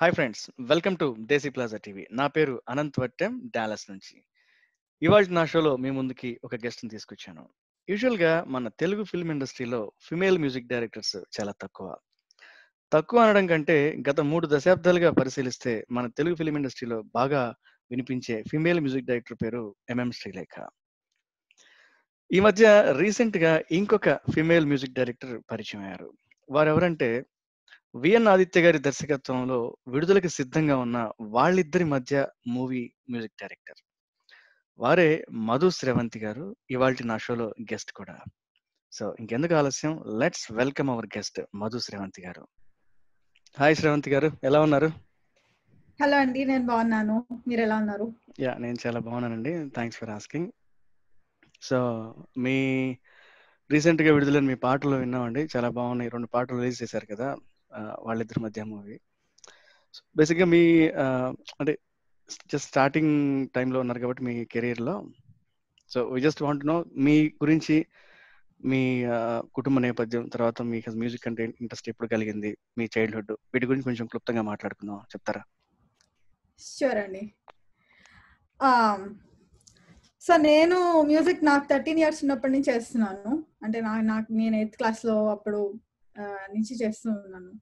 Hi friends welcome to Desi plaza TV నా పేరు Anant Vattem Dallas నుంచి ఇవాళ నా షోలో మీ ముందుకి ఒక గెస్ట్ని తీసుకొచ్చాను యూజువల్గా మన తెలుగు ఫిల్మ్ ఇండస్ట్రీలో ఫిమేల్ మ్యూజిక్ డైరెక్టర్స్ చాలా తక్కువ తక్కువ అనడం కంటే గత మూడు దశాబ్దాలుగా పరిశీలిస్తే మన తెలుగు ఫిల్మ్ ఇండస్ట్రీలో బాగా వినిపించే ఫిమేల్ మ్యూజిక్ డైరెక్టర్ పేరు ఎంఎం శ్రీలేఖ ఈ మధ్య రీసెంట్గా ఇంకొక ఫిమేల్ మ్యూజిక్ డైరెక్టర్ పరిచయం అయ్యారు వారెవరంటే విఎన్ ఆదిత్య గారి దర్శకత్వంలో విడుదలకు సిద్ధంగా ఉన్న వాళ్ళిద్దరి మధ్య మూవీ మ్యూజిక్ డైరెక్టర్ వారే మధు శ్రవంతి గారు ఇవాళ నా షోలో గెస్ట్ కూడా సో ఇంకెందుకు ఆలస్యం let's welcome our guest Madhu Sravanthi గారు హాయ్ శ్రవంతి గారు ఎలా ఉన్నారు హలో అండి నేను బాగున్నాను మీరు ఎలా ఉన్నారు యా నేను చాలా బాగున్నానండి థ్యాంక్స్ ఫర్ ఆస్కింగ్ సో మీ రీసెంట్గా విడుదలైన మీ పాటలు విన్నామండి చాలా బాగున్నాయి రెండు పాటలు రిలీజ్ చేశారు కదా వాళ్ళిద్దరి మధ్య మూవీ బేసిక్గా మీ అంటే జస్ట్ స్టార్టింగ్ టైంలో ఉన్నారు కాబట్టి మీ కెరీర్లో so we just want know మీ గురించి మీ కుటుంబ నేపథ్యం తర్వాత మీ మ్యూజిక్ అంటే ఇంట్రెస్ట్ ఎప్పుడు కలిగింది మీ చైల్డ్హుడ్ వీటి గురించి కొంచెం క్లుప్తంగా మాట్లాడుకుందాం చెప్తారా షూర్ అండి సో నేను మ్యూజిక్ నాకు థర్టీన్ ఇయర్స్ ఉన్నప్పటి నుంచి చేస్తున్నాను అంటే నా నాకు నేను ఎయిత్ క్లాస్లో అప్పుడు నుంచి చేస్తూ ఉన్నాను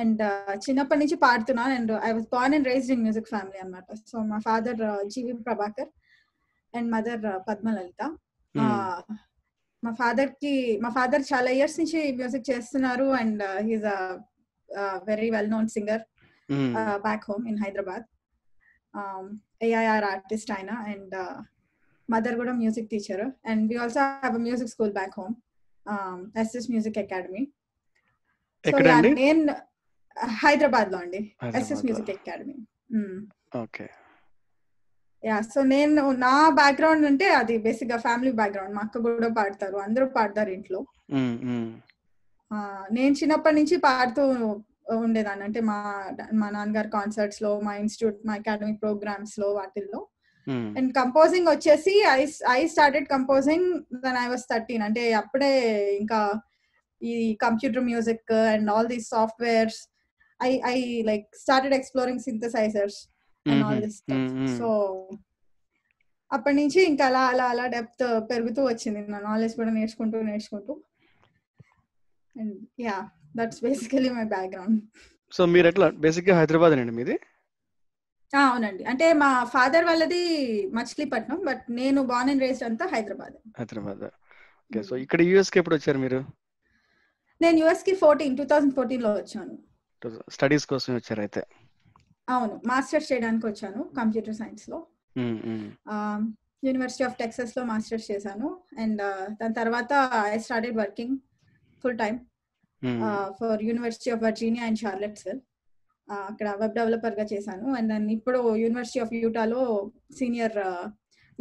అండ్ చిన్నప్పటి నుంచి పాడుతున్నాను and I was born and raised in music family అనమాట సో మా father GV Prabhakar and mother Padmalalitha మా ఫాదర్ కి మా ఫాదర్ చాలా ఇయర్స్ నుంచి మ్యూజిక్ చేస్తున్నారు and he's a very well known singer back home in Hyderabad AIR artist ఆయన అండ్ మదర్ కూడా music teacher and we also have a music school back home SS music academy Hyderabad లో అండి SS music academy okay yeah so నేను నా background అంటే అది basic గా family background మా అక్క కూడా పాడతారు అందరూ పాడతారు ఇంట్లో నేను చిన్నప్పటి నుంచి పాడుతూ ఉండేదాన్ని అంటే మా మా నాన్నగారు కాన్సర్ట్స్ లో మా ఇన్స్టిట్యూట్ మా అకాడమీ ప్రోగ్రామ్స్ లో వాటిల్లో అండ్ కంపోజింగ్ వచ్చేసి I I started composing then I was thirteen అంటే అప్పుడే ఇంకా ఈ computer music and all these softwares I I like started exploring synthesizers so అప్పటి నుంచి ఇంకా అలా అలా అలా డెప్త్ పెరుగుతూ వచ్చింది నా నాలెడ్జ్ కూడా నేర్చుకుంటూ నేర్చుకుంటూ yeah that's basically my background so మీరు ఎట్లా బేసిక్ గా హైదరాబాద్ అండి మీది అవునండి అంటే మా ఫాదర్ వాళ్ళది మచిలీపట్నం బట్ నేను బాన్ అండ్ రేస్డ్ అంతా Hyderabad Hyderabad okay so mm-hmm. ఇక్కడ యుఎస్ కి ఎప్పుడు వచ్చారు మీరు నేను యుఎస్ కి ఫోర్టీన్ టూ థౌసండ్ ఫోర్టీన్ లో వచ్చాను స్టడీస్ కోసం వచ్చారు అయితే అవును మాస్టర్స్ చేయడానికి వచ్చాను కంప్యూటర్ సైన్స్ లో యూనివర్సిటీ ఆఫ్ టెక్సస్ లో మాస్టర్స్ చేశాను అండ్ దాని తర్వాత I started working full time for university of Virginia and సెల్ అక్కడ వెబ్ డెవలపర్ గా చేశాను అండ్ దాన్ని ఇప్పుడు యూనివర్సిటీ ఆఫ్ యూటాలో సీనియర్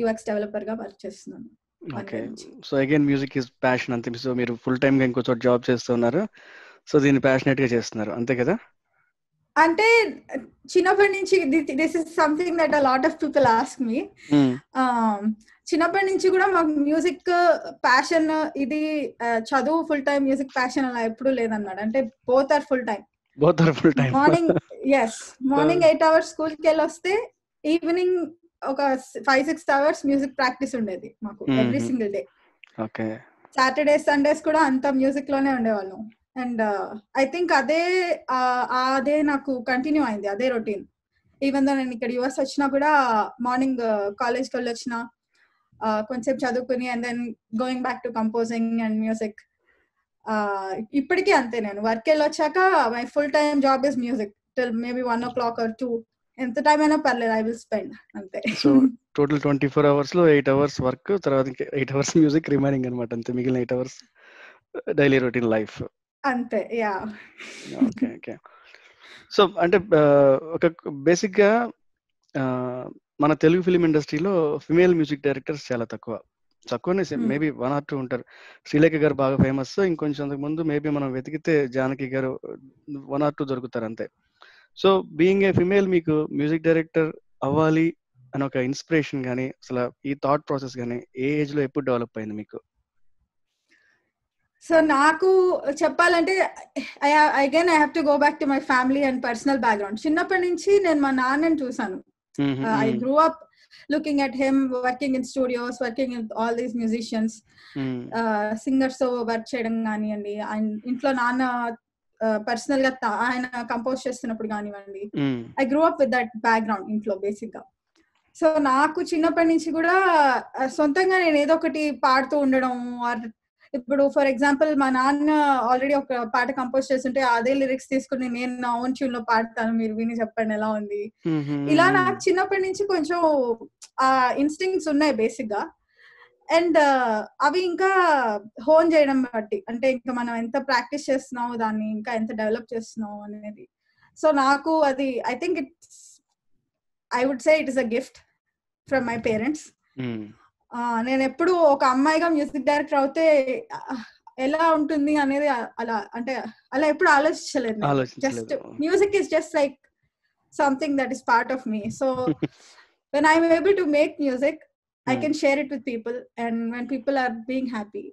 యుఎక్స్ డెవలపర్ గా వర్క్ చేస్తున్నాను okay so again music is passion అంతే సో మీరు ఫుల్ టైం గా ఇంకో చోట జాబ్ చేస్తున్నారు సో దీన్ని ప్యాషనేట్ గా చేస్తున్నారు అంతే కదా అంటే చిన్నప్పటి నుంచి this is something that a lot of people ask me చిన్నప్పటి నుంచి కూడా మాకు మ్యూజిక్ ప్యాషన్ ఇది చదువు ఫుల్ టైం మ్యూజిక్ ప్యాషన్ అలా ఎప్పుడు లేదన్నాడు అంటే both are full time both are full time morning ఎస్ మార్నింగ్ ఎయిట్ అవర్స్ స్కూల్ కి వెళ్ళి వస్తే ఈవినింగ్ ఒక five six hours music practice ఉండేది మాకు every single day Saturday Sundays కూడా అంత మ్యూజిక్ లోనే ఉండేవాళ్ళం అండ్ ఐ థింక్ అదే అదే నాకు కంటిన్యూ అయింది అదే రొటీన్ ఈవెన్ దో నేను ఇక్కడ యుఎస్ వచ్చినా కూడా మార్నింగ్ కాలేజ్కి వెళ్ళి వచ్చిన కొంచెం చదువుకుని and then going back to composing and music ఇప్పటికీ అంతే నేను వర్క్ వెళ్ళి వచ్చాక my full time job is music till maybe one o'clock or two ఎంత టైం అయినా పర్లేదు ఐ విల్ స్పెండ్ అంతే so total twenty four hours లో ఎయిట్ అవర్స్ వర్క్ తర్వాత ఎయిట్ అవర్స్ మ్యూజిక్ రిమైనింగ్ అనమాట అంతే మిగిలిన eight hours daily routine life అంతే యా ఓకే ఓకే సో అంటే uh, ఒక బేసిక్ గా uh, మన తెలుగు ఫిలిం ఇండస్ట్రీలో ఫిమేల్ మ్యూజిక్ డైరెక్టర్స్ చాలా తక్కువ తక్కువనే మేబీ వన్ ఆర్ టూ ఉంటారు శ్రీలేఖ గారు బాగా ఫేమస్ ఇంకొంచెం ముందు మేబీ మనం వెతికితే జానకి గారు వన్ ఆర్ టూ దొరుకుతారు అంతే సో బీయింగ్ ఏ ఫిమేల్ మీకు మ్యూజిక్ డైరెక్టర్ అవ్వాలి అని ఒక ఇన్స్పిరేషన్ కానీ అసలు ఈ థాట్ ప్రాసెస్ కానీ ఏ ఏజ్ లో ఎప్పుడు డెవలప్ అయింది మీకు సో నాకు చెప్పాలంటే I again I have to go back to my family and personal background చిన్నప్పటి నుంచి నేను మా నాన్నని చూసాను I grew up looking at him working in studios working in all these musicians singers తో వర్క్ చేయడం కానివ్వండి అండ్ ఇంట్లో నాన్న పర్సనల్ గా ఆయన కంపోజ్ చేస్తున్నప్పుడు కానివ్వండి I grow up with that background ఇంట్లో బేసిక్ గా సో నాకు చిన్నప్పటి నుంచి కూడా సొంతంగా నేను ఏదో ఒకటి పాడుతూ ఉండడం ఆర్ ఇప్పుడు ఫర్ ఎగ్జాంపుల్ మా నాన్న ఆల్రెడీ ఒక పాట కంపోజ్ చేస్తుంటే అదే లిరిక్స్ తీసుకుని నేను నా ఓన్ ట్యూన్ లో పాడతాను మీరు విని చెప్పండి ఎలా ఉంది ఇలా నాకు చిన్నప్పటి నుంచి కొంచెం ఆ ఇన్స్టింగ్స్ ఉన్నాయి బేసిక్ గా అండ్ అవి ఇంకా హోన్ చేయడం బట్టి అంటే ఇంకా మనం ఎంత ప్రాక్టీస్ చేస్తున్నావు దాన్ని ఇంకా ఎంత డెవలప్ చేస్తున్నావు అనేది సో నాకు అది I think it's I would say it is a gift from my parents నేను ఎప్పుడు ఒక అమ్మాయిగా మ్యూజిక్ డైరెక్టర్ అవుతే ఎలా ఉంటుంది అనేది అలా అంటే అలా ఎప్పుడు ఆలోచించలేదు just music is just like something that is part of me so when I'm able to make music i hmm. can share it with people and when people are being happy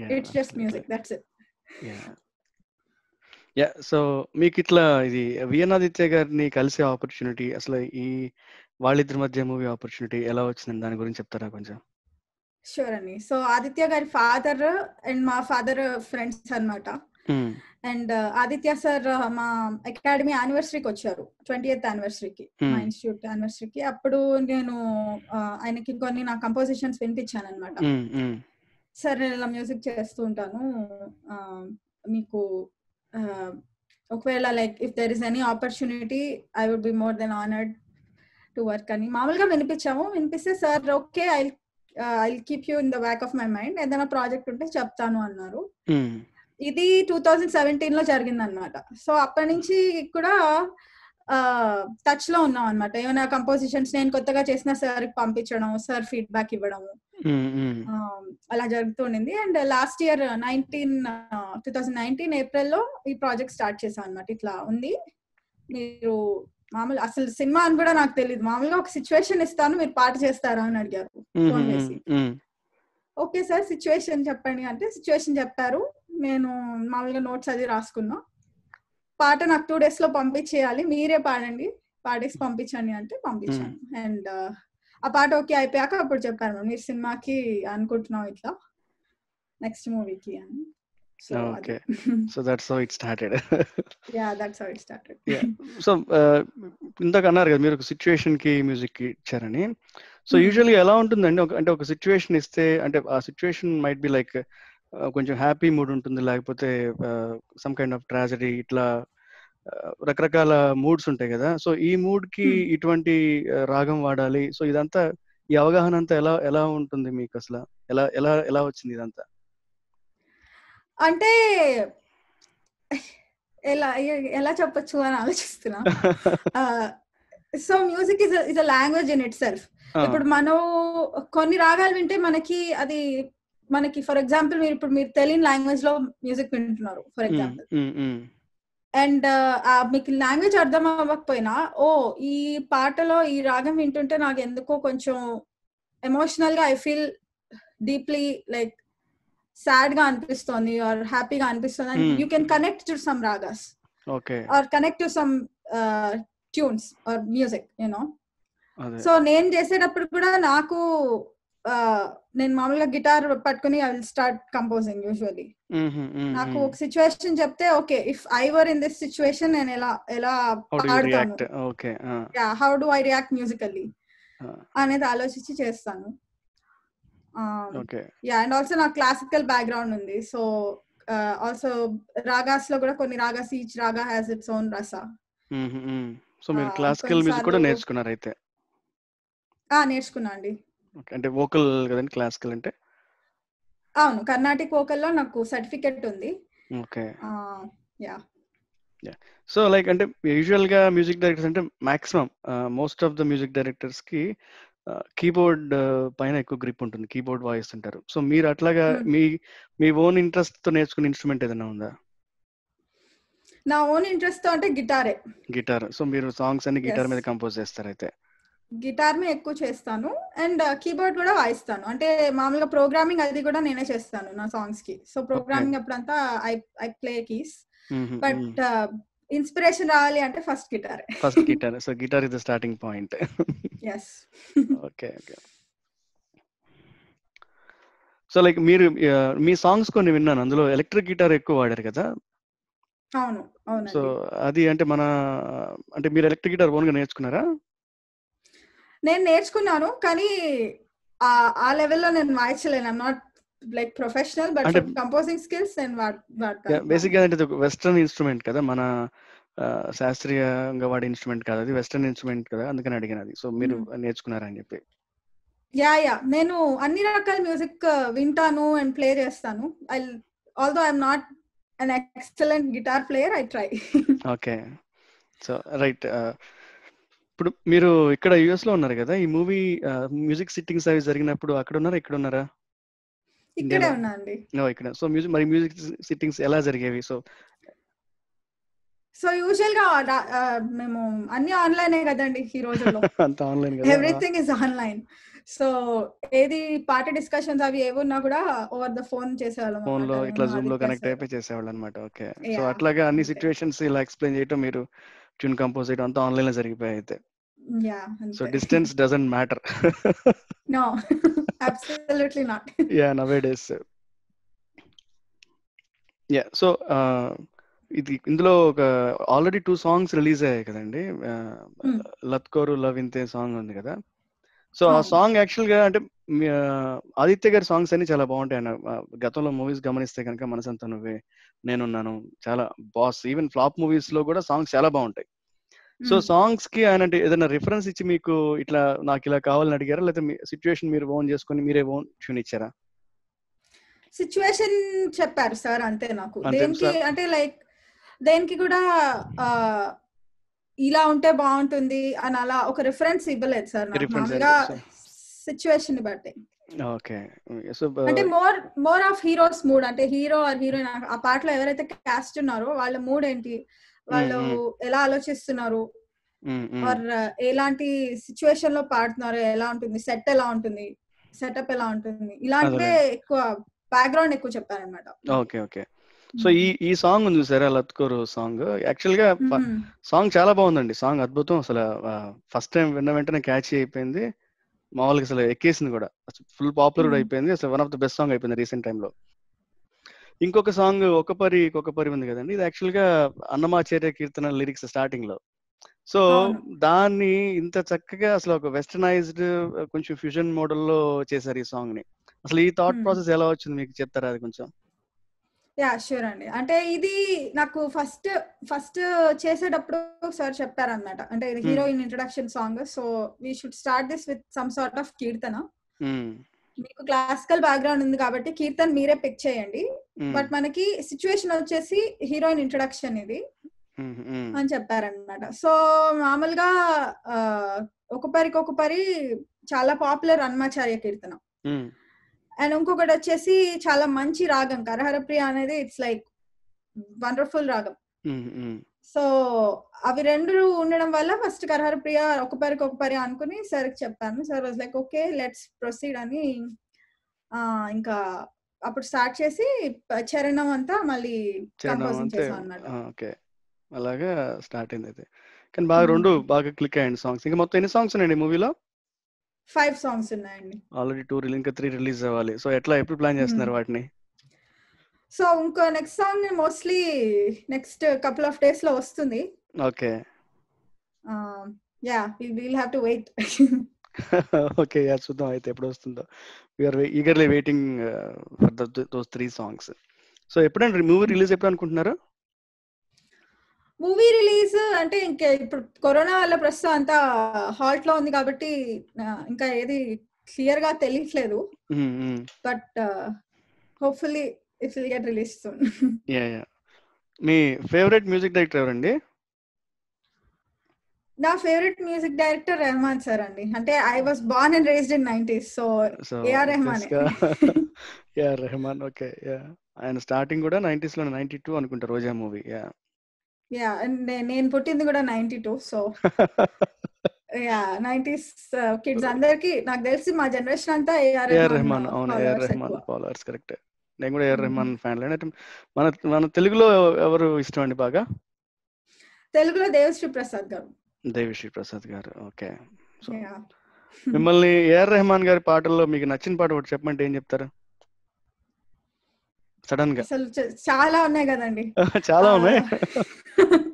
yeah, it's just music that's it yeah yeah so మీకు ఇట్లా ఇది విఎనాదిత్య గారిని కలిసే opportunity అసలు ఈ వాళ్ళిద్దరి మధ్య movie opportunity ఎలా వచ్చింది దాని గురించి చెప్తారా కొంచెం షూర్ అండి సో ఆదిత్య గారి ఫాదర్ అండ్ మా ఫాదర్ ఫ్రెండ్స్ అనమాట అండ్ ఆదిత్య సార్ మా అకాడమీ యానివర్సరీకి వచ్చారు ట్వంటీ ఎయిత్ యానివర్సరీకి మా ఇన్స్టిట్యూట్ hmm. యానివర్సరీకి అప్పుడు నేను ఆయనకి కొన్ని నా కంపోజిషన్స్ వినిపించాను అనమాట సార్ నేను ఇలా మ్యూజిక్ చేస్తూ ఉంటాను మీకు ఒకవేళ like if there is any opportunity I would be more than honoured to work అని మామూలుగా వినిపించాము వినిపిస్తే sir okay I I keep you in the back of my mind ఏదైనా ప్రాజెక్ట్ ఉంటే చెప్తాను అన్నారు hmm. ఇది టూ థౌజండ్ సెవెంటీన్ లో జరిగింది అనమాట సో అప్పటి నుంచి కూడా టచ్ లో ఉన్నాం అనమాట ఏమైనా కంపోజిషన్స్ నేను కొత్తగా చేసిన సార్ పంపించడం సార్ ఫీడ్బ్యాక్ ఇవ్వడం అలా జరుగుతుండింది and last year nineteen two thousand nineteen ఏప్రిల్లో ఈ ప్రాజెక్ట్ స్టార్ట్ చేసాం అనమాట ఇట్లా ఉంది మీరు మామూలు అసలు సినిమా అని కూడా నాకు తెలియదు మామూలుగా ఒక సిచ్యువేషన్ ఇస్తాను మీరు పాట చేస్తారా అని అడిగారు ఫోన్ చేసి ఓకే సార్ సిచ్యువేషన్ చెప్పండి అంటే సిచ్యువేషన్ చెప్పారు నేను మామూలుగా నోట్స్ అది రాసుకున్నా పాట నాకు టూ డేస్ లో పంపించేయాలి మీరే పాడండి పాడేసి పంపించండి అంటే పంపించాను అండ్ hmm. uh, ఆ పాట ఓకే అయిపోయాక అప్పుడు చెప్పాను మీరు సినిమాకి అనుకుంటున్నాం ఇట్లా నెక్స్ట్ మూవీకి అని కదా మీరు ఒక కి మ్యూజిక్ ఇచ్చారని సో యూజువల్లీ hmm. ఎలా ఉంటుందండి అంటే ఒక సిచ్యువేషన్ ఇస్తే అంటే ఆ సిచ్యువేషన్ మైట్ బి లైక్ కొంచెం హ్యాపీ మూడ్ ఉంటుంది లేకపోతే సమ్ కైండ్ ఆఫ్ ట్రాజడీ ఇట్లా రకరకాల మూడ్స్ ఉంటాయి కదా సో ఈ మూడ్ కి ఇటువంటి రాగం వాడాలి సో ఇదంతా ఈ అవగాహన అంతా ఎలా ఎలా ఉంటుంది మీకు అసలు ఎలా ఎలా ఎలా వచ్చింది ఇదంతా అంటే ఎలా ఎలా చెప్పొచ్చు అని ఆలోచిస్తున్నా so music is is a language in itself ఇప్పుడు మనం కొన్ని రాగాలు వింటే మనకి అది మనకి ఫర్ ఎగ్జాంపుల్ మీరు ఇప్పుడు మీరు తెలియని లాంగ్వేజ్ లో మ్యూజిక్ వింటున్నారు ఫర్ ఎగ్జాంపుల్ అండ్ మీకు లాంగ్వేజ్ అర్థం అవ్వకపోయినా ఓ ఈ పాటలో ఈ రాగం వింటుంటే నాకు ఎందుకో కొంచెం ఎమోషనల్ గా I feel deeply like sad గా అనిపిస్తుంది ఆర్ హ్యాపీగా అనిపిస్తుంది and you can connect to some ragas or connect to some tunes or music you know so నేను చేసేటప్పుడు కూడా నాకు నేను మామూలుగా గిటార్ పట్టుకుని I will start composing usually నాకు ఒక సిచ్యువేషన్ చెప్తే okay if I were in this situation నేను ఎలా ఎలా పాడతాను how do I react musically అనేది ఆలోచించి చేస్తాను యా అండ్ ఆల్సో నాకు క్లాసికల్ బ్యాక్గ్రౌండ్ ఉంది సో ఆల్సో రాగాస్ లో కూడా కొన్ని ragas each raga has its own rasa so మీరు క్లాసికల్ మ్యూజిక్ కూడా నేర్చుకున్నారు అయితే నేర్చుకున్నా అండి అంటే వోకల్ కదండి క్లాసికల్ అంటే అవును కర్ణాటిక్ లో నాకు సర్టిఫికెట్ ఉంది ఓకే యా సో లైక్ అంటే యూజువల్ గా మ్యూజిక్ డైరెక్టర్స్ అంటే maximum most of the music directors కి కీబోర్డ్ పైన ఎక్కువ గ్రిప్ ఉంటుంది కీబోర్డ్ వాయిస్ అంటారు సో మీరు అట్లాగా మీ మీ ఓన్ ఇంట్రెస్ట్ తో నేర్చుకునే ఇన్స్ట్రుమెంట్ ఏదైనా ఉందా నా ఓన్ ఇంట్రెస్ట్ తో అంటే గిటారే గిటార్ సో మీరు సాంగ్స్ అన్ని గిటార్ మీద కంపోజ్ చేస్తారు అయితే గిటార్ ని ఎక్కువ చేస్తాను అండ్ uh, కీబోర్డ్ కూడా వాయిస్తాను అంటే మామూలుగా ప్రోగ్రామింగ్ అది కూడా నేనే చేస్తాను నా సాంగ్స్ కి సో ప్రోగ్రామింగ్ అప్పుడంతా I I play keys but uh, inspiration రావాలి అంటే first guitar first guitar so guitar is the starting point yes okay okay so like మీరు uh, మీ సాంగ్స్ కొన్ని విన్నాను అందులో ఎలక్ట్రిక్ గిటార్ ఎక్కువ వాడారు కదా అవును అవును సో అది అంటే మన అంటే మీరు ఎలక్ట్రిక్ గిటార్ ఓన్ గా నేర్చుకున్నారా నేను నేర్చుకున్నాను కానీ ఆ లెవెల్లో నేను వాయించలేను I'm not like professional but composing skills నేను వాడతాను బేసిక్ గా అంటే వెస్టర్న్ ఇన్స్ట్రుమెంట్ కదా మన శాస్త్రీయంగా వాడే ఇన్స్ట్రుమెంట్ కదా అది వెస్టర్న్ ఇన్స్ట్రుమెంట్ కదా అందుకని అడిగినది సో మీరు hmm. నేర్చుకున్నారని చెప్పి యా యా నేను అన్ని రకాల మ్యూజిక్ వింటాను అండ్ ప్లే చేస్తాను I although I'm not an excellent guitar player I try okay so right ఇప్పుడు మీరు ఇక్కడ యుఎస్ లో ఉన్నారు కదా ఈ మూవీ మ్యూజిక్ సిట్టింగ్స్ అవి జరిగినప్పుడు అక్కడ ఉన్నారా ఇక్కడ ఉన్నారా ఇక్కడే ఉన్నా అండి ఇక్కడ సో మ్యూజిక్ మరి మ్యూజిక్ సిట్టింగ్స్ ఎలా జరిగేవి సో సో యూజువల్ గా మేము అన్ని ఆన్లైనే కదండి ఈ రోజుల్లో ఎవ్రీథింగ్ ఇస్ ఆన్లైన్ సో ఏది పార్టీ డిస్కషన్స్ అవి ఏవున్నా కూడా ఓవర్ ద ఫోన్ చేసేవాళ్ళం ఫోన్ లో ఇట్లా జూమ్ లో కనెక్ట్ అయిపోయి చేసేవాళ్ళు అనమాట ఓకే సో అట్లాగా అన్ని సిచ్యువేషన్స్ ఇలా ఎక్స్ప్లెయిన్ చేయటం మీరు ట్యూన్ కంపోజ్ చేయడం అంతా ఆన్లైన్ లో జరిగిపోయి అయితే yeah so distance doesn't matter no absolutely not yeah nowadays yeah so uh, ఇది ఇందులో ఒక ఆల్రెడీ టూ సాంగ్స్ రిలీజ్ అయ్యాయి కదండి hmm. లత్కోరు లవ్ ఇంతే సాంగ్ ఉంది కదా సో ఆ సాంగ్ hmm. యాక్చువల్ గా అంటే ఆదిత్య గారి సాంగ్స్ అన్ని చాలా బాగుంటాయి అన్న గతంలో మూవీస్ గమనిస్తే కనుక మనసంతా నువ్వే నేనున్నాను చాలా బాస్ ఈవెన్ ఫ్లాప్ మూవీస్ లో కూడా సాంగ్స్ చాలా బాగుంటాయి సో సాంగ్స్ కి ఆయన ఏదైనా రిఫరెన్స్ ఇచ్చి మీకు ఇట్లా నాకు ఇలా కావాలని అడిగారా లేకపోతే సిచ్యువేషన్ మీరు ఓన్ చేసుకుని మీరే ఓన్ ట్యూన్ ఇచ్చారా సిచ్యువేషన్ చెప్పారు సార్ అంతే నాకు దేనికి అంటే లైక్ దేనికి కూడా ఇలా ఉంటే బాగుంటుంది అని అలా ఒక రిఫరెన్స్ ఇవ్వలేదు సార్ సిచ్యువేషన్ బట్టి ఓకే అంటే more more of heroes mood అంటే హీరో ఆర్ హీరోయిన్ ఆ పాటలో ఎవరైతే క్యాస్ట్ ఉన్నారో వాళ్ళ మూడ్ ఏంటి వాళ్ళు ఎలా ఆలోచిస్తున్నారు ఎలాంటి సిచ్యువేషన్ లో పాడుతున్నారు ఎలా ఉంటుంది సెట్ ఎలా ఉంటుంది సెటప్ ఎలా ఉంటుంది ఇలాంటివే ఎక్కువ బ్యాక్గ్రౌండ్ ఎక్కువ చెప్పారనమాట ఓకే ఓకే సో ఈ ఈ సాంగ్ ఉంది చూసారా లత్కోరు సాంగ్ యాక్చువల్ గా సాంగ్ చాలా బాగుందండి సాంగ్ అద్భుతం అసలు ఫస్ట్ టైం విన్న వెంటనే క్యాచ్ అయిపోయింది మామూలుగా అసలు ఎక్కేసింది కూడా ఫుల్ పాపులర్ కూడా అయిపోయింది అసలు one of the best song అయిపోయింది రీసెంట్ టైంలో లో ఇంకొక సాంగ్ ఒక పరి ఒక పరి ఉంది కదండి ఇది యాక్చువల్ గా అన్నమాచార్య కీర్తన లిరిక్స్ స్టార్టింగ్ లో సో దాన్ని ఇంత చక్కగా అసలు ఒక వెస్టర్నైజ్డ్ కొంచెం ఫ్యూజన్ మోడల్ లో చేశారు ఈ సాంగ్ ని అసలు ఈ థాట్ ప్రాసెస్ ఎలా వచ్చింది మీకు చెప్తారా అది కొంచెం యా ష్యూర్ అండి అంటే ఇది నాకు ఫస్ట్ ఫస్ట్ చేసేటప్పుడు ఒకసారి చెప్పారనమాట అంటే heroine introduction song so we should start this with some sort of kirtana మీకు క్లాసికల్ బ్యాక్గ్రౌండ్ ఉంది కాబట్టి కీర్తన్ మీరే పిక్ చేయండి బట్ hmm. మనకి సిచ్యువేషన్ వచ్చేసి హీరోయిన్ ఇంట్రడక్షన్ ఇది hmm, hmm. అని చెప్పారనమాట సో మామూలుగా ఒకపరికొకపరి చాలా పాపులర్ అన్మాచార్య కీర్తనం అండ్ ఇంకొకటి వచ్చేసి చాలా మంచి రాగం కరహర ప్రియ అనేది it's like wonderful ragam so అవి రెండు ఉండడం వల్ల ఫస్ట్ కరహర ప్రియ ఒక పరికి ఒక పరి అనుకుని సార్ చెప్పాను sir was like okay let's proceed అని ఇంకా అప్పుడు స్టార్ట్ చేసి చరణం అంతా మళ్ళీ ఓకే అలాగా స్టార్ట్ అయింది అయితే కానీ బాగా రెండు బాగా క్లిక్ అయ్యండి సాంగ్స్ ఇంకా మొత్తం ఎన్ని సాంగ్స్ ఉన్నాయండి మూవీలో ఫైవ్ సాంగ్స్ ఉన్నాయండి ఆల్రెడీ టూ రిలీజ్ ఇంకా త్రీ రిలీజ్ అవ్వాలి సో ఎట్లా ఎప్పుడు ప్లాన్ చేస్తున్నారు వాటిని సో ఇంకో next song mostly next couple of days లో వస్తుంది okay yeah will have to wait okay yeah చూద్దాం అయితే ఎప్పుడు వస్తుందో or eagerly waiting for those three songs so ఎప్పుడండి మూవీ రిలీజ్ ఎప్పుడు అనుకుంటున్నారు మూవీ రిలీజ్ అంటే ఇంకా ఇప్పుడు కరోనా వల్ల ప్రస్తుతం అంతా హాల్ట్ లో ఉంది కాబట్టి ఇంకా ఏది క్లియర్ గా తెలియట్లేదు but hopefully it will get release soon yeah yeah మీ ఫేవరెట్ మ్యూజిక్ డైరెక్టర్ ఎవరండి నా favourite music director Rahman sir అండి అంటే I was born and raised in nineties so AR Rahman yeah Rahman okay yeah ఆయన స్టార్టింగ్ కూడా నైన్టీస్ లో నైన్టీ టూ అనుకుంటా Roja movie yeah yeah నేను పుట్టింది కూడా ninety two so yeah nineties kids అందరికి నాకు తెలిసి మా జనరేషన్ అంతా ఏఆర్ రెహమాన్ అవును ఏఆర్ రెహమాన్ ఫాలోవర్స్ కరెక్ట్ నేను కూడా ఏఆర్ రెహమాన్ ఫ్యాన్ అంటే మన మన తెలుగులో ఎవరు ఇష్టం అండి బాగా తెలుగులో దేవశ్రీ ప్రసాద్ గారు దేవిశ్రీ ప్రసాద్ గారు ఓకే సో మిమ్మల్ని ఏఆర్ రెహమాన్ గారి పాటల్లో మీకు నచ్చిన పాట ఒకటి చెప్పమంటే ఏం చెప్తారు సడన్ గా అసలు చాలా ఉన్నాయి కదండి చాలా ఉన్నాయి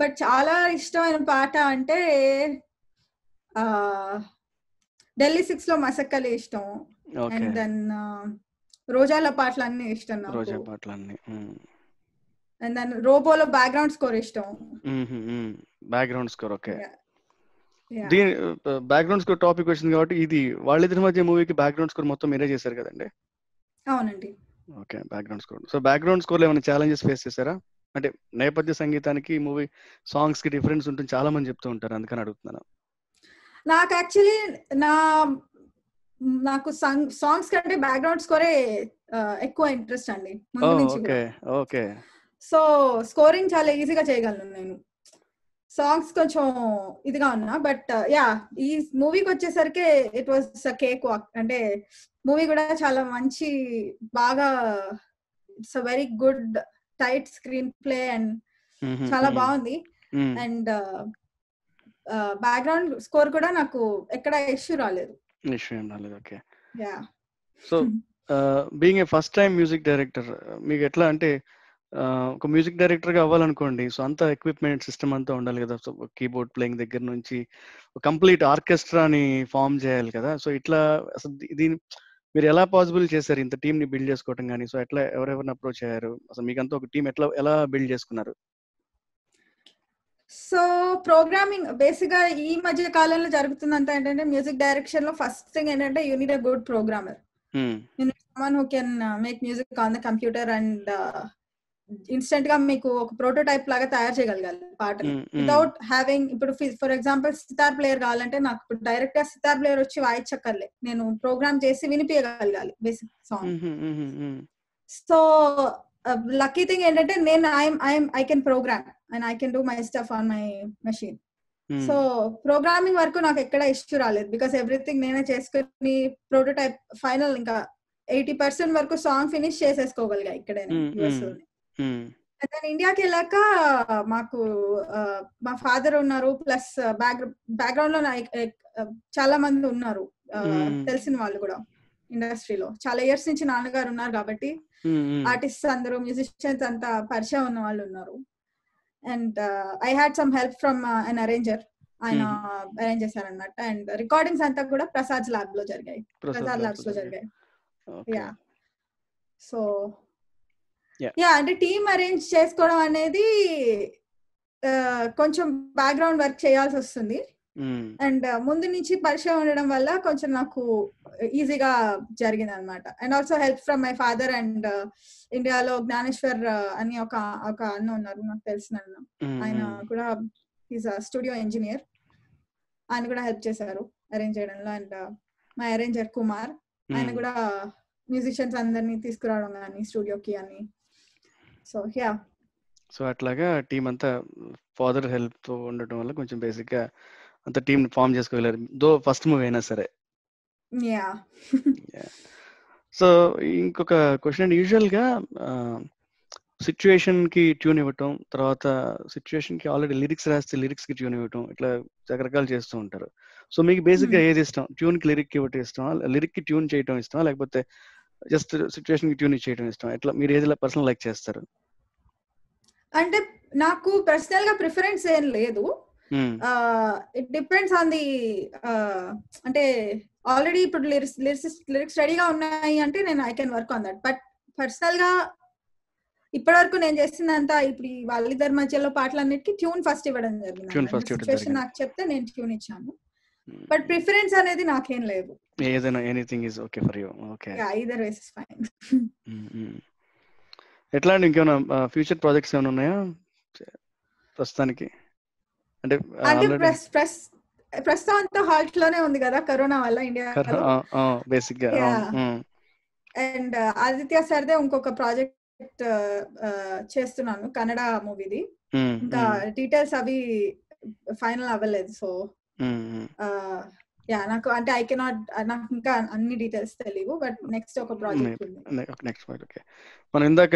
బట్ చాలా ఇష్టమైన పాట అంటే ఢిల్లీ సిక్స్ లో మసక్కలే ఇష్టం అండ్ దెన్ uh, రోజాల పాటలు అన్ని ఇష్టం నాకు రోజా పాటలు అన్ని అండ్ దెన్ రోబోలో బ్యాక్గ్రౌండ్ స్కోర్ ఇష్టం బ్యాక్ గ్రౌండ్ స్కోర్ ఓకే దీని బ్యాక్గ్రౌండ్ స్కోర్ టాపిక్ వచ్చింది కాబట్టి ఇది వాళ్ళిద్దరి మధ్య మూవీకి బ్యాక్గ్రౌండ్ స్కోర్ మొత్తం మీరే చేశారు కదండి అవునండి okay ground score so ground score ఏమైనా ఛాలెంజెస్ ఫేస్ చేశారా అంటే నేపథ్య సంగీతానికి మూవీ సాంగ్స్ కి డిఫరెన్స్ ఉంటుంది చాలా మంది చెప్తూ ఉంటారు అందుకని అడుగుతున్నాను నాకు యాక్చువల్లీ నా నాకు సాంగ్స్ కంటే బ్యాక్గ్రౌండ్ స్కోరే ఎక్కువ ఇంట్రెస్ట్ అండి సో స్కోరింగ్ చాలా ఈజీగా చేయగలను నేను సాంగ్స్ కొంచెం ఇదిగా ఉన్నా బట్ యా uh, ఈ మూవీకి వచ్చేసరికి ఇట్ వాస్ కేక్ వాక్ అంటే మూవీ కూడా చాలా మంచి బాగా it's a very good tight screenplay and చాలా బాగుంది అండ్ బ్యాక్గ్రౌండ్ స్కోర్ కూడా నాకు ఎక్కడ ఇష్యూ రాలేదు ఇష్యూ ఏం రాలేదు okay so being a first time music director మీకు ఎట్లా అంటే ఒక మ్యూజిక్ డైరెక్టర్ గా అవ్వాలనుకోండి సో అంత ఎక్విప్మెంట్ సిస్టమ్ అంతా ఉండాలి కదా సో కీబోర్డ్ ప్లేయింగ్ దగ్గర నుంచి కంప్లీట్ ఆర్కెస్ట్రాని ఫామ్ చేయాలి కదా సో ఇట్లా అసలు దీని మీరు ఎలా పాసిబుల్ చేశారు ఇంత టీమ్ ని బిల్డ్ చేసుకోవడం కానీ సో ఎట్లా ఎవరెవరిని అప్రోచ్ అయ్యారు అసలు మీకంతా ఒక టీం ఎట్లా ఎలా బిల్డ్ చేసుకున్నారు సో ప్రోగ్రామింగ్ బేసిక్ గా ఈ మధ్య కాలంలో జరుగుతుందంతా ఏంటంటే మ్యూజిక్ డైరెక్షన్ లో ఫస్ట్ థింగ్ ఏంటంటే you need a good programmer who can make music on the computer and instant గా మీకు ఒక ప్రోటోటైప్ లాగా తయారు చేయగలగాలి పాట వితౌట్ హ్యావింగ్ ఇప్పుడు ఫర్ ఎగ్జాంపుల్ సితార్ ప్లేయర్ కావాలంటే నాకు డైరెక్ట్ గా సితార్ ప్లేయర్ వచ్చి వాయించక్కర్లే నేను ప్రోగ్రామ్ చేసి వినిపించగలగాలి basic song so lucky uh, thing ఏంటంటే నేను I'm I'm I can program and I can do my stuff on my machine so programming వరకు నాకు ఎక్కడ ఇష్యూ రాలేదు బికాస్ ఎవ్రీథింగ్ నేనే చేసుకుని ప్రోటోటైప్ ఫైనల్ ఇంకా ఎయిటీ పర్సెంట్ వరకు సాంగ్ ఫినిష్ చేసేసుకోగలిగా ఇక్కడ ఇండియాకి hmm, hmm, hmm. వెళ్ళాక మాకు uh, మా ఫాదర్ ఉన్నారు ప్లస్ బ్యాక్ బ్యాక్గ్రౌండ్ లో eh, eh, uh, చాలా మంది ఉన్నారు తెలిసిన వాళ్ళు కూడా ఇండస్ట్రీలో చాలా ఇయర్స్ నుంచి నాన్నగారు ఉన్నారు కాబట్టి ఆర్టిస్ట్ అందరూ మ్యూజిషియన్స్ అంతా పరిచయం ఉన్న వాళ్ళు ఉన్నారు and I had some help from an arranger ఆయన అరేంజ్ చేశారన్నట్టు అండ్ రికార్డింగ్స్ అంతా కూడా ప్రసాద్ ల్యాబ్ లో జరిగాయి ప్రసాద్ ల్యాబ్స్ లో జరిగాయి యా సో యా అంటే టీమ్ అరేంజ్ చేసుకోవడం అనేది uh, కొంచెం బ్యాక్గ్రౌండ్ వర్క్ చేయాల్సి వస్తుంది Hmm. అండ్ uh, ముందు నుంచి పరిచయం ఉండడం వల్ల కొంచెం నాకు ఈజీగా జరిగింది అనమాట and also help from my father and uh, ఇండియాలో జ్ఞానేశ్వర్ uh, అని ఒక ఒక అన్న ఉన్నారు నాకు తెలిసిన అన్న hmm, ఆయన hmm. కూడా ఈజ్ స్టూడియో ఇంజనీర్ ఆయన కూడా హెల్ప్ చేశారు అరేంజ్ చేయడంలో అండ్ మై అరేంజర్ కుమార్ ఆయన కూడా మ్యూజిషియన్స్ అందరినీ తీసుకురావడం కానీ స్టూడియోకి అని సో యా సో అట్లాగా టీం అంతా ఫాదర్ హెల్ప్ తో ఉండటం వల్ల కొంచెం బేసిక్ గా అంత టీమ్ ఫామ్ చేసుకోగలరు దో ఫస్ట్ మూవీ అయినా సరే సో ఇంకొక క్వశ్చన్ యూజువల్ గా సిచ్యువేషన్ కి ట్యూన్ ఇవ్వటం తర్వాత సిచ్యువేషన్ కి ఆల్రెడీ లిరిక్స్ రాస్తే లిరిక్స్ కి ట్యూన్ ఇవ్వటం ఇట్లా రకరకాలు చేస్తూ ఉంటారు సో మీకు బేసిక్ గా hmm. ఏది ఇష్టం ట్యూన్ కి లిరిక్ ఇవ్వటం ఇష్టమా లిరిక్ కి ట్యూన్ చేయటం ఇష్టమా లేకపోతే జస్ట్ సిచ్యువేషన్ కి ట్యూన్ చేయడం ఇష్టం ఇట్లా మీరు ఏది పర్సనల్ లైక్ చేస్తారు అంటే నాకు పర్సనల్ గా ప్రిఫరెన్స్ ఏం లేదు ఇట్ డిపెండ్స్ ఆన్ ది అంటే ఆల్రెడీ ఇప్పుడు లిరిక్స్ లిరిక్స్ లిరిక్స్ రెడీగా ఉన్నాయి అంటే నేను I can work on that but personal గా ఇప్పటి వరకు నేను చేసిందంతా ఇప్పుడు వాళ్ళిద్దరి మధ్యలో పాటలన్నిటికీ ట్యూన్ ఫస్ట్ ఇవ్వడం జరిగింది నాకు చెప్తే నేను ట్యూన్ ఇచ్చాను బట్ hmm. ప్రిఫరెన్స్ అనేది నాకేం లేదు ఏదైనా anything is okay for you okay either ways is fine ఎట్లా ఇంకేమైనా ఫ్యూచర్ ప్రాజెక్ట్స్ ఏమైనా ఉన్నాయా ప్రస్తుతానికి అంటే ప్రస్తుతం హాల్ట్ లోనే ఉంది కదా కరోనా వల్ల ఇండియా బేసిక్ గా అండ్ ఆదిత్య సర్దే ఇంకొక ప్రాజెక్ట్ చేస్తున్నాను కన్నడ మూవీది ఇంకా డీటెయిల్స్ అవి ఫైనల్ అవ్వలేదు సో యా నాకు అంటే ఐ కెనాట్ uh, నాకు ఇంకా అన్ని డీటెయిల్స్ తెలియవు బట్ నెక్స్ట్ ఒక ప్రాజెక్ట్ నెక్స్ట్ నెక్స్ట్ ఓకే మనం ఇందాక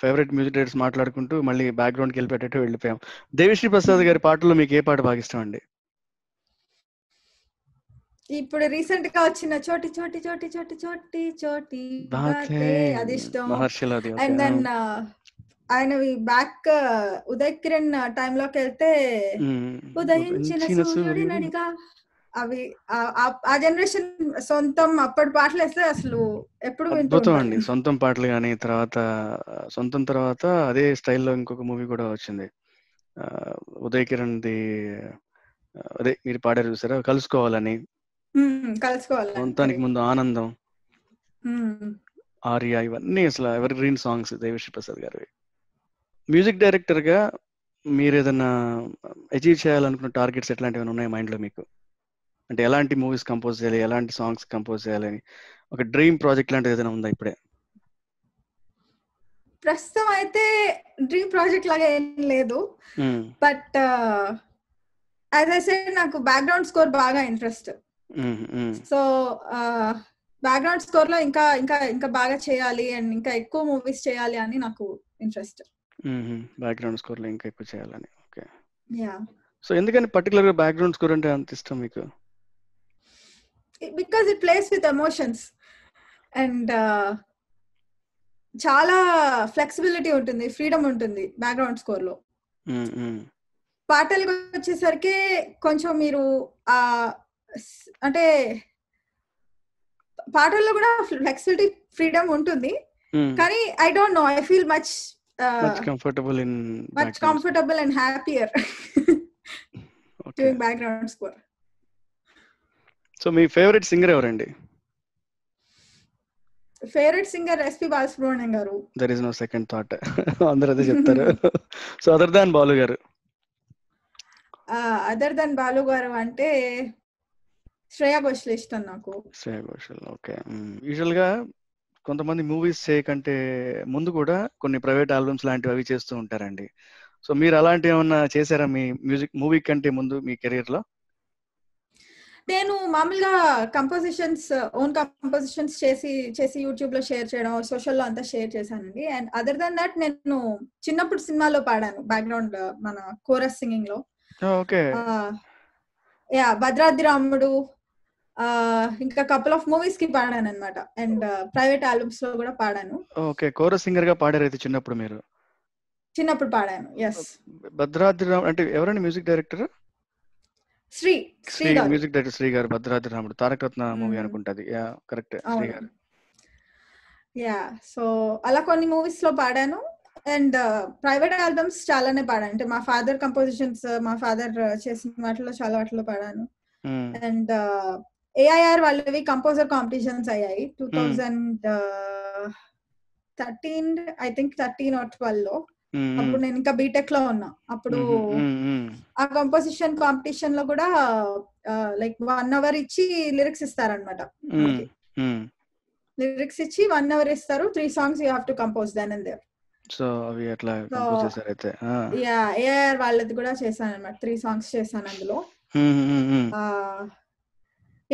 ఫేవరెట్ మ్యూజిక్ డైరెక్టర్స్ మాట్లాడుకుంటూ మళ్ళీ గ్రౌండ్ కి వెళ్ళిపెట్టేట్టు వెళ్ళిపోయాం దేవిశ్రీ ప్రసాద్ గారి పాటల్లో మీకు ఏ పాట బాగా ఇష్టం అండి ఇప్పుడు రీసెంట్ గా వచ్చిన చోటి చోటి చోటి చోటి చోటి చోటి అది ఇష్టం అండ్ దెన్ ఆయన back uh, Uday Kiran time uh, లోకి వెళ్తే hmm. ఉదయించిన సూర్యుడి నడిగా అవి ఆ జనరేషన్ సొంతం అప్పటి పాటలు వేస్తే అసలు ఎప్పుడు అద్భుతం అండి సొంతం పాటలు కానీ తర్వాత సొంతం తర్వాత అదే స్టైల్లో ఇంకొక మూవీ కూడా వచ్చింది ఉదయ్ కిరణ్ ది అదే మీరు పాడారు చూసారా కలుసుకోవాలని కలుసుకోవాలి సొంతానికి ముందు ఆనందం ఆర్యా ఇవన్నీ అసలు ఎవరి గ్రీన్ సాంగ్స్ దేవిశ్రీ ప్రసాద్ గారు మ్యూజిక్ డైరెక్టర్ గా మీరు ఏదైనా అచీవ్ చేయాలనుకున్న టార్గెట్స్ ఎట్లాంటివి ఉన్నాయి మైండ్ లో మీకు అంటే ఎలాంటి మూవీస్ కంపోజ్ చేయాలి ఎలాంటి సాంగ్స్ కంపోజ్ చేయాలని ఒక డ్రీమ్ ప్రాజెక్ట్ లాంటిది ఏదైనా ఉందా ఇప్పుడే ప్రస్తుతం అయితే డ్రీమ్ ప్రాజెక్ట్ లాగా ఏం లేదు బట్ యాజ్ ఐ సెడ్ నాకు బ్యాక్గ్రౌండ్ స్కోర్ బాగా ఇంట్రెస్ట్ సో బ్యాక్గ్రౌండ్ స్కోర్ లో ఇంకా ఇంకా ఇంకా బాగా చేయాలి అండ్ ఇంకా ఎక్కువ మూవీస్ చేయాలి అని నాకు ఇంట్రెస్ట్ బ్యాక్గ్రౌండ్ స్కోర్ లో ఇంకా ఎక్కువ చేయాలని ఓకే యా సో ఎందుకని పర్టికులర్ గా బ్యాక్గ్రౌండ్ స్కోర్ అంటే అంత ఇష్టం మీకు because it plays with emotions and చాలా ఫ్లెక్సిబిలిటీ ఉంటుంది ఫ్రీడమ్ ఉంటుంది బ్యాక్గ్రౌండ్ స్కోర్ లో mm, mm. పాటలకు వచ్చేసరికి కొంచెం మీరు ఆ అంటే పాటల్లో కూడా ఫ్లెక్సిబిలిటీ ఫ్రీడమ్ ఉంటుంది mm. కానీ I don't know I feel much comfortable in much comfortable and happier doing background score so మీ ఫేవరెట్ సింగర్ ఎవరండి favourite singer SP Balasubrahmanyam garu there is no second thought అందరూ అదే చెప్తారు సో అదర్ దాన్ బాలు గారు other than Balu గారు అంటే శ్రేయా ఘోషల్ ఇష్టం నాకు శ్రేయా ఘోషల్ ఓకే యూజువల్ గా కొంతమంది మూవీస్ చేయకంటే ముందు కూడా కొన్ని ప్రైవేట్ ఆల్బమ్స్ లాంటివి అవి చేస్తూ ఉంటారండి సో మీరు అలాంటి ఏమన్నా చేశారా మీ మ్యూజిక్ మూవీ కంటే ముందు మీ కెరీర్ లో నేను మామూలుగా కంపోజిషన్స్ ఓన్ కంపోజిషన్స్ చేసి చేసి యూట్యూబ్ లో షేర్ చేయడం సోషల్ లో అంతా షేర్ చేశానండి అండ్ అదర్ దాన్ దట్ నేను చిన్నప్పుడు సినిమాలో పాడాను బ్యాక్గ్రౌండ్ మన కోరస్ సింగింగ్ లో యా భద్రాద్రి రాముడు ఇంకా కపుల్ ఆఫ్ మూవీస్ కి పాడాను అనమాట అండ్ ప్రైవేట్ ఆల్బమ్స్ లో కూడా పాడాను ఓకే కోరస్ సింగర్ గా పాడారు అయితే చిన్నప్పుడు మీరు చిన్నప్పుడు పాడాను ఎస్ భద్రాద్రి రాముడు అంటే ఎవరండి music director Sri Sri music director Sri garu Bhadradri Ramudu Taraka Ratna movie అనుకుంటది yeah correct Sri garu yeah so అలా కొన్ని మూవీస్ లో పాడాను అండ్ ప్రైవేట్ uh, ఆల్బమ్స్ చాలానే పాడాను అంటే మా ఫాదర్ కంపోజిషన్స్ uh, మా ఫాదర్ uh, చేసిన వాటిలో చాలా వాటిలో పాడాను అండ్ ఏఐఆర్ వాళ్ళవి కంపోజర్ కాంపిటీషన్స్ అయ్యాయి two thousand thirteen I think thirteen or twelve లో అప్పుడు నేను ఇంకా బీటెక్ లో ఉన్నా అప్పుడు ఆ కంపోజిషన్ కాంపిటీషన్ లో కూడా లైక్ వన్ అవర్ ఇచ్చి లిరిక్స్ ఇస్తారనమాట లిరిక్స్ ఇచ్చి వన్ అవర్ ఇస్తారు three songs you have to compose then and there so అవి అయితే యా ఏఆర్ వాళ్ళది కూడా చేశాను అనమాట త్రీ సాంగ్స్ చేశాను అందులో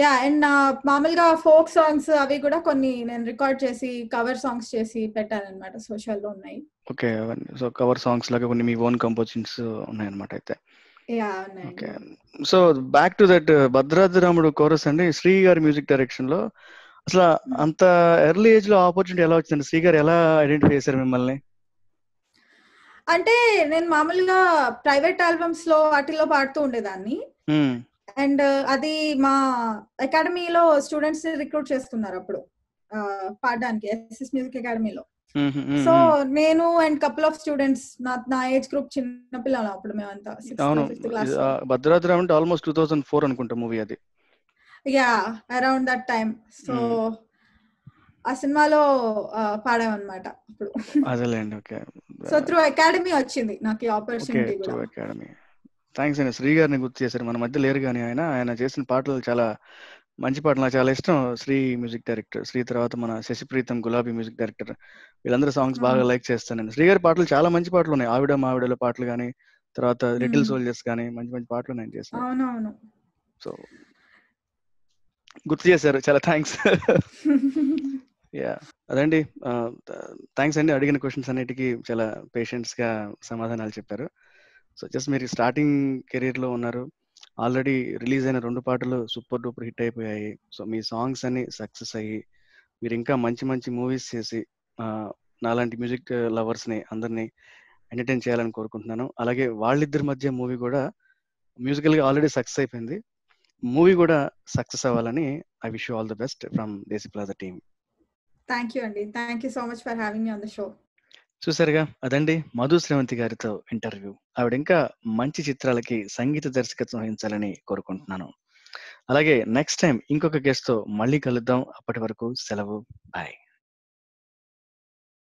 యా అండ్ uh, మామూలుగా ఫోక్ సాంగ్స్ అవి కూడా కొన్ని నేను రికార్డ్ చేసి కవర్ సాంగ్స్ చేసి పెట్టాను అనమాట సోషల్ లో ఉన్నాయి ఓకే సో కవర్ సాంగ్స్ లాగా కొన్ని మీ ఓన్ కంపోజిషన్స్ ఉన్నాయి అనమాట అయితే yeah okay so back to that Ramudu chorus అండి శ్రీ గారి మ్యూజిక్ డైరెక్షన్ లో అసలు hmm. అంత ఎర్లీ ఏజ్ లో ఆపర్చునిటీ ఎలా వచ్చింది శ్రీ గారు ఎలా ఐడెంటిఫై చేశారు మిమ్మల్ని అంటే నేను మామూలుగా ప్రైవేట్ ఆల్బమ్స్ లో వాటిల్లో పాడుతూ ఉండేదాన్ని hmm. అండ్ uh, అది మా అకాడమీలో స్టూడెంట్స్ రిక్రూట్ చేస్తున్నారు అప్పుడు uh, పాడడానికి ఎస్ఎస్ మ్యూజిక్ అకాడమీలో సో నేను అండ్ కపుల్ ఆఫ్ స్టూడెంట్స్ నా నా ఏజ్ గ్రూప్ చిన్న పిల్లలు అప్పుడు మేమంతా అవును భద్రాద్రి అంటే ఆల్మోస్ట్ టూ థౌసండ్ ఫోర్ అనుకుంటా మూవీ అది yeah around that time so ఆ సినిమాలో పాడామన్నమాట అప్పుడు అదేలేండి ఓకే సో త్రూ అకాడమీ వచ్చింది నాకు ఆపర్చునిటీ కూడా అకాడమీ థ్యాంక్స్ అండి శ్రీ గారిని గుర్తు చేశారు మన మధ్య లేరు కానీ ఆయన ఆయన చేసిన పాటలు చాలా మంచి పాటలు నాకు చాలా ఇష్టం శ్రీ మ్యూజిక్ డైరెక్టర్ శ్రీ తర్వాత మన శశిప్రీతం గులాబీ మ్యూజిక్ డైరెక్టర్ వీళ్ళందరూ సాంగ్స్ బాగా లైక్ చేస్తానండి శ్రీ గారి పాటలు చాలా మంచి పాటలు ఉన్నాయి ఆవిడ మావిడల పాటలు కానీ తర్వాత లిటిల్ సోల్జర్స్ కానీ మంచి మంచి పాటలు నేను చేస్తాను సో గుర్తు చేశారు చాలా థ్యాంక్స్ యా అదండి థ్యాంక్స్ అండి అడిగిన క్వశ్చన్స్ అన్నిటికీ చాలా పేషెంట్స్ గా సమాధానాలు చెప్పారు సో జస్ట్ మీరు స్టార్టింగ్ కెరీర్ లో ఉన్నారు ఆల్రెడీ రిలీజ్ అయిన రెండు పాటలు సూపర్ డూపర్ హిట్ అయిపోయాయి సో మీ సాంగ్స్ అన్ని సక్సెస్ అయ్యి మీరు ఇంకా మంచి మంచి మూవీస్ చేసి నాలాంటి మ్యూజిక్ లవర్స్ ని అందరినీ ఎంటర్టైన్ చేయాలని కోరుకుంటున్నాను అలాగే వాళ్ళిద్దరి మధ్య మూవీ కూడా మ్యూజికల్ గా ఆల్రెడీ సక్సెస్ అయిపోయింది మూవీ కూడా సక్సెస్ అవ్వాలని I wish all the best from Desi Plaza team thank you అండి thank you so much for having me on the show చూసారుగా అదండి మధు శ్రీవంతి గారితో ఇంటర్వ్యూ ఆవిడ ఇంకా మంచి చిత్రాలకి సంగీత దర్శకత్వం వహించాలని కోరుకుంటున్నాను అలాగే నెక్స్ట్ టైం ఇంకొక గెస్ట్ తో మళ్ళీ కలుద్దాం అప్పటి వరకు సెలవు బాయ్